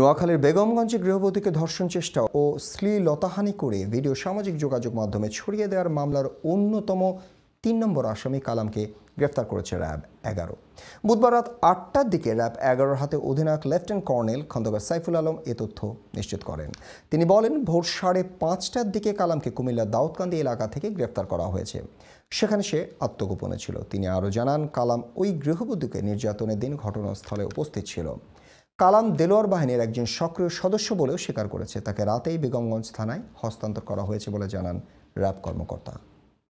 নোয়াখালীর বেগমগঞ্জে গৃহবধূকে ধর্ষণ চেষ্টা ও শ্লীলতাহানি করে ভিডিও সামাজিক যোগাযোগ মাধ্যমে ছড়িয়ে দেওয়ার মামলার অন্যতম তিন নম্বর আসামি কালামকে গ্রেফতার করেছে র্যাব এগারো বুধবার রাত আটটার দিকে র্যাব এগারোর হাতে অধিনায়ক লেফটেন্যান্ট কর্নেল খন্দকার সাইফুল আলম এ তথ্য নিশ্চিত করেন তিনি বলেন ভোর সাড়ে পাঁচটার দিকে কালামকে কুমিল্লার দাউদকান্দি এলাকা থেকে গ্রেফতার করা হয়েছে সেখানে সে আত্মগোপনে ছিল তিনি আরও জানান কালাম ওই গৃহবধূকে নির্যাতনের দিন ঘটনাস্থলে উপস্থিত ছিল কালাম দেলোয়ার বাহিনীর একজন সক্রিয় সদস্য বলেও স্বীকার করেছে তাকে রাতেই বেগমগঞ্জ থানায় হস্তান্তর করা হয়েছে বলে জানান র্যাব কর্মকর্তা